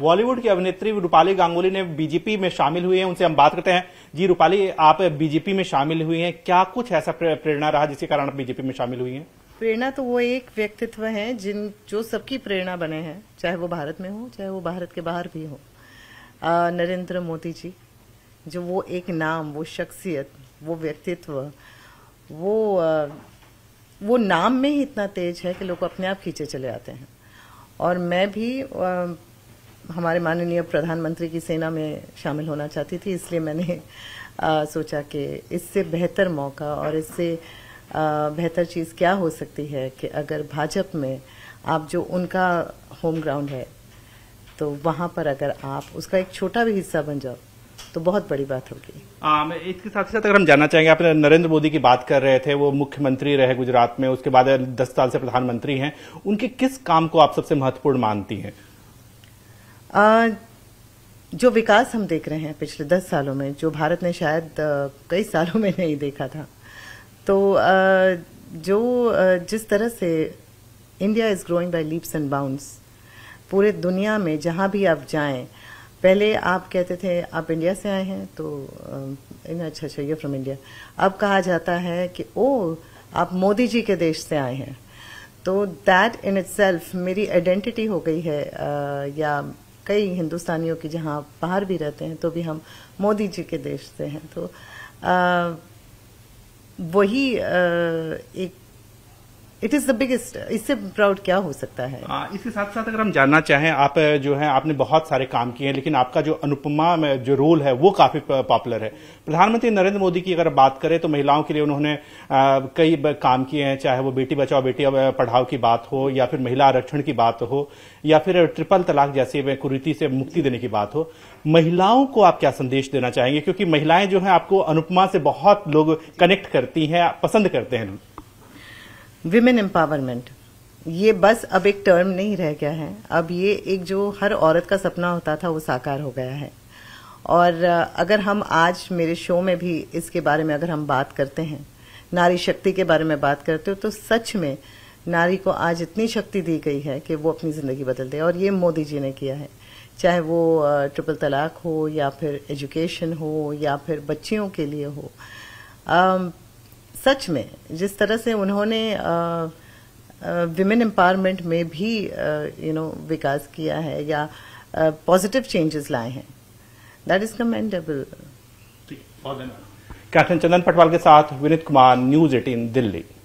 बॉलीवुड की अभिनेत्री रूपाली गांगुली ने बीजेपी में शामिल हुई है उनसे हम बात करते हैं जी रूपाली आप बीजेपी में शामिल हुई हैं क्या कुछ ऐसा प्रेरणा रहा जिसके कारण आप बीजेपी में शामिल हुई हैं प्रेरणा तो वो एक व्यक्तित्व है जिन जो सबकी प्रेरणा बने हैं चाहे वो भारत में हो चाहे वो भारत के बाहर भी हो नरेंद्र मोदी जी जो वो एक नाम वो शख्सियत वो व्यक्तित्व वो आ, वो नाम में ही इतना तेज है कि लोग अपने आप खींचे चले आते हैं और मैं भी आ, हमारे माननीय प्रधानमंत्री की सेना में शामिल होना चाहती थी इसलिए मैंने आ, सोचा कि इससे बेहतर मौका और इससे बेहतर चीज़ क्या हो सकती है कि अगर भाजपा में आप जो उनका होम ग्राउंड है तो वहाँ पर अगर आप उसका एक छोटा भी हिस्सा बन जाओ तो बहुत बड़ी बात होगी इसके साथ ही साथ अगर हम जानना चाहेंगे आप नरेंद्र मोदी की बात कर रहे थे वो मुख्यमंत्री रहे गुजरात में उसके बाद दस साल से प्रधानमंत्री हैं उनके किस काम को आप सबसे महत्वपूर्ण मानती हैं जो विकास हम देख रहे हैं पिछले दस सालों में जो भारत ने शायद कई सालों में नहीं देखा था तो जो जिस तरह से India is growing by leaps and bounds पूरे दुनिया में जहाँ भी आप जाएं पहले आप कहते थे आप इंडिया से आए हैं तो अच्छा अच्छा ये फ्रॉम इंडिया अब कहा जाता है कि ओ oh, आप मोदी जी के देश से आए हैं तो दैट इन इट मेरी आइडेंटिटी हो गई है या कई हिंदुस्तानियों की जहां बाहर भी रहते हैं तो भी हम मोदी जी के देश से हैं तो आ, वही आ, एक इट इज द बिगेस्ट इससे प्राउड क्या हो सकता है आ, हाँ, इसके साथ साथ अगर हम जानना चाहें आप जो है आपने बहुत सारे काम किए हैं लेकिन आपका जो अनुपमा में जो रोल है वो काफी पॉपुलर है प्रधानमंत्री नरेंद्र मोदी की अगर बात करें तो महिलाओं के लिए उन्होंने आ, कई काम किए हैं चाहे वो बेटी बचाओ बेटी पढ़ाओ की बात हो या फिर महिला आरक्षण की बात हो या फिर ट्रिपल तलाक जैसी कुरीति से मुक्ति देने की बात हो महिलाओं को आप क्या संदेश देना चाहेंगे क्योंकि महिलाएं जो है आपको अनुपमा से बहुत लोग कनेक्ट करती हैं पसंद करते हैं विमेन एम्पावरमेंट ये बस अब एक टर्म नहीं रह गया है अब ये एक जो हर औरत का सपना होता था वो साकार हो गया है और अगर हम आज मेरे शो में भी इसके बारे में अगर हम बात करते हैं नारी शक्ति के बारे में बात करते हो तो सच में नारी को आज इतनी शक्ति दी गई है कि वो अपनी ज़िंदगी बदल दे और ये मोदी जी ने किया है चाहे वो ट्रिपल तलाक हो या फिर एजुकेशन हो या फिर बच्चियों के लिए हो सच में जिस तरह से उन्होंने विमेन एम्पावरमेंट में भी यू नो विकास किया है या पॉजिटिव चेंजेस लाए हैं that is commendable captain Chandan Patwal के साथ विनीत कुमार न्यूज एटीन दिल्ली